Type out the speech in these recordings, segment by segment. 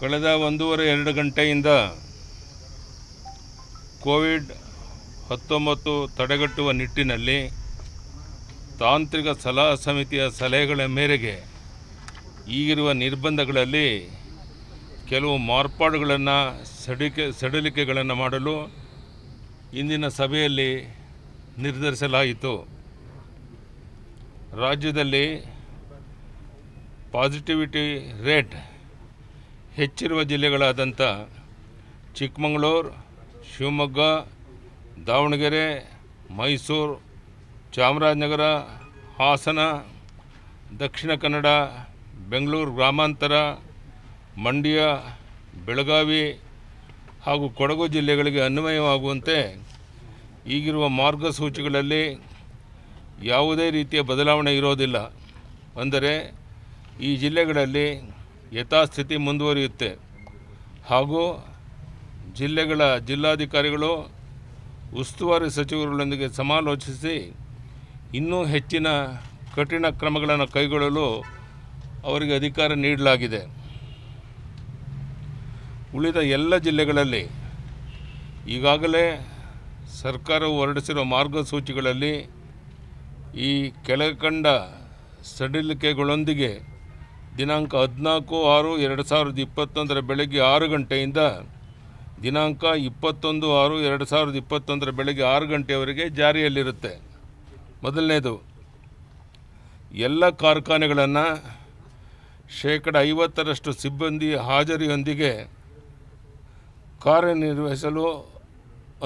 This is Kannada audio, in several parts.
ಕಳೆದ ಒಂದೂವರೆ ಎರಡು ಗಂಟೆಯಿಂದ ಕೋವಿಡ್ ಹತ್ತೊಂಬತ್ತು ತಡೆಗಟ್ಟುವ ನಿಟ್ಟಿನಲ್ಲಿ ತಾಂತ್ರಿಕ ಸಲಹಾ ಸಮಿತಿಯ ಸಲಹೆಗಳ ಮೇರೆಗೆ ಈಗಿರುವ ನಿರ್ಬಂಧಗಳಲ್ಲಿ ಕೆಲವು ಮಾರ್ಪಾಡುಗಳನ್ನು ಸಡಿಕೆ ಸಡಿಲಿಕೆಗಳನ್ನು ಮಾಡಲು ಇಂದಿನ ಸಭೆಯಲ್ಲಿ ನಿರ್ಧರಿಸಲಾಯಿತು ರಾಜ್ಯದಲ್ಲಿ ಪಾಸಿಟಿವಿಟಿ ರೇಟ್ ಹೆಚ್ಚಿರುವ ಜಿಲ್ಲೆಗಳಾದಂಥ ಚಿಕ್ಕಮಗಳೂರು ಶಿವಮೊಗ್ಗ ದಾವಣಗೆರೆ ಮೈಸೂರು ಚಾಮರಾಜನಗರ ಹಾಸನ ದಕ್ಷಿಣ ಕನ್ನಡ ಬೆಂಗಳೂರು ಗ್ರಾಮಾಂತರ ಮಂಡ್ಯ ಬೆಳಗಾವಿ ಹಾಗೂ ಕೊಡಗು ಜಿಲ್ಲೆಗಳಿಗೆ ಅನ್ವಯವಾಗುವಂತೆ ಈಗಿರುವ ಮಾರ್ಗಸೂಚಿಗಳಲ್ಲಿ ಯಾವುದೇ ರೀತಿಯ ಬದಲಾವಣೆ ಇರೋದಿಲ್ಲ ಅಂದರೆ ಈ ಜಿಲ್ಲೆಗಳಲ್ಲಿ ಯಥಾಸ್ಥಿತಿ ಮುಂದುವರಿಯುತ್ತೆ ಹಾಗೂ ಜಿಲ್ಲೆಗಳ ಜಿಲ್ಲಾಧಿಕಾರಿಗಳು ಉಸ್ತುವಾರಿ ಸಚಿವರುಗಳೊಂದಿಗೆ ಸಮಾಲೋಚಿಸಿ ಇನ್ನೂ ಹೆಚ್ಚಿನ ಕಠಿಣ ಕ್ರಮಗಳನ್ನು ಕೈಗೊಳ್ಳಲು ಅವರಿಗೆ ಅಧಿಕಾರ ನೀಡಲಾಗಿದೆ ಉಳಿದ ಎಲ್ಲ ಜಿಲ್ಲೆಗಳಲ್ಲಿ ಈಗಾಗಲೇ ಸರ್ಕಾರವು ಹೊರಡಿಸಿರುವ ಮಾರ್ಗಸೂಚಿಗಳಲ್ಲಿ ಈ ಕೆಳಕಂಡ ಸಡಿಲಿಕೆಗಳೊಂದಿಗೆ ದಿನಾಂಕ ಹದಿನಾಲ್ಕು ಆರು ಎರಡು ಸಾವಿರದ ಇಪ್ಪತ್ತೊಂದರ ಬೆಳಗ್ಗೆ ಆರು ಗಂಟೆಯಿಂದ ದಿನಾಂಕ ಇಪ್ಪತ್ತೊಂದು ಆರು ಎರಡು ಸಾವಿರದ ಇಪ್ಪತ್ತೊಂದರ ಬೆಳಗ್ಗೆ ಆರು ಗಂಟೆಯವರೆಗೆ ಜಾರಿಯಲ್ಲಿರುತ್ತೆ ಮೊದಲನೇದು ಎಲ್ಲ ಕಾರ್ಖಾನೆಗಳನ್ನು ಶೇಕಡ ಐವತ್ತರಷ್ಟು ಸಿಬ್ಬಂದಿ ಹಾಜರಿಯೊಂದಿಗೆ ಕಾರ್ಯನಿರ್ವಹಿಸಲು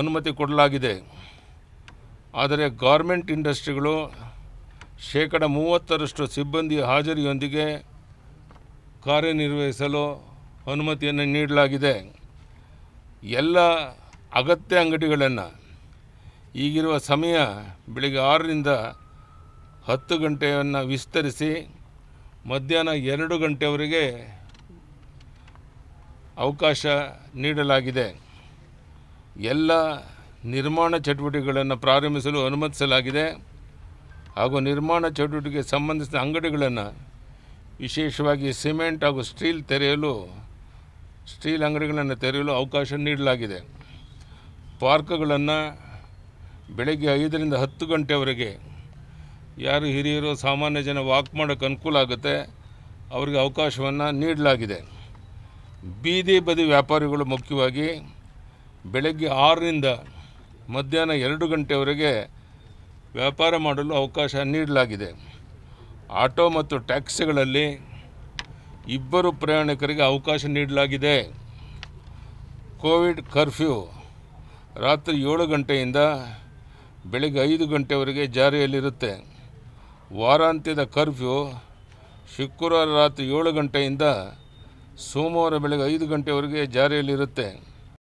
ಅನುಮತಿ ಕೊಡಲಾಗಿದೆ ಆದರೆ ಗಾರ್ಮೆಂಟ್ ಇಂಡಸ್ಟ್ರಿಗಳು ಶೇಕಡ ಮೂವತ್ತರಷ್ಟು ಸಿಬ್ಬಂದಿ ಹಾಜರಿಯೊಂದಿಗೆ ಕಾರ್ಯನಿರ್ವಹಿಸಲು ಅನುಮತಿಯನ್ನು ನೀಡಲಾಗಿದೆ ಎಲ್ಲ ಅಗತ್ಯ ಅಂಗಡಿಗಳನ್ನು ಈಗಿರುವ ಸಮಯ ಬೆಳಿಗ್ಗೆ ಆರರಿಂದ ಹತ್ತು ಗಂಟೆಯನ್ನು ವಿಸ್ತರಿಸಿ ಮಧ್ಯಾಹ್ನ ಎರಡು ಗಂಟೆವರೆಗೆ ಅವಕಾಶ ನೀಡಲಾಗಿದೆ ಎಲ್ಲ ನಿರ್ಮಾಣ ಚಟುವಟಿಕೆಗಳನ್ನು ಪ್ರಾರಂಭಿಸಲು ಅನುಮತಿಸಲಾಗಿದೆ ಹಾಗೂ ನಿರ್ಮಾಣ ಚಟುವಟಿಕೆಗೆ ಸಂಬಂಧಿಸಿದ ಅಂಗಡಿಗಳನ್ನು ವಿಶೇಷವಾಗಿ ಸಿಮೆಂಟ್ ಹಾಗೂ ಸ್ಟೀಲ್ ತೆರೆಯಲು ಸ್ಟೀಲ್ ಅಂಗಡಿಗಳನ್ನು ತೆರೆಯಲು ಅವಕಾಶ ನೀಡಲಾಗಿದೆ ಪಾರ್ಕ್ಗಳನ್ನು ಬೆಳಗ್ಗೆ ಐದರಿಂದ ಹತ್ತು ಗಂಟೆವರೆಗೆ ಯಾರು ಹಿರಿಯರು ಸಾಮಾನ್ಯ ಜನ ವಾಕ್ ಮಾಡೋಕ್ಕೆ ಅನುಕೂಲ ಆಗುತ್ತೆ ಅವರಿಗೆ ಅವಕಾಶವನ್ನು ನೀಡಲಾಗಿದೆ ಬೀದಿ ಬದಿ ವ್ಯಾಪಾರಿಗಳು ಮುಖ್ಯವಾಗಿ ಬೆಳಗ್ಗೆ ಆರರಿಂದ ಮಧ್ಯಾಹ್ನ ಎರಡು ಗಂಟೆವರೆಗೆ ವ್ಯಾಪಾರ ಮಾಡಲು ಅವಕಾಶ ನೀಡಲಾಗಿದೆ ಆಟೋ ಮತ್ತು ಟ್ಯಾಕ್ಸಿಗಳಲ್ಲಿ ಇಬ್ಬರು ಪ್ರಯಾಣಿಕರಿಗೆ ಅವಕಾಶ ನೀಡಲಾಗಿದೆ ಕೋವಿಡ್ ಕರ್ಫ್ಯೂ ರಾತ್ರಿ ಏಳು ಗಂಟೆಯಿಂದ ಬೆಳಗ್ಗೆ ಐದು ಗಂಟೆವರೆಗೆ ಜಾರಿಯಲ್ಲಿರುತ್ತೆ ವಾರಾಂತ್ಯದ ಕರ್ಫ್ಯೂ ಶುಕ್ರವಾರ ರಾತ್ರಿ ಏಳು ಗಂಟೆಯಿಂದ ಸೋಮವಾರ ಬೆಳಗ್ಗೆ ಐದು ಗಂಟೆವರೆಗೆ ಜಾರಿಯಲ್ಲಿರುತ್ತೆ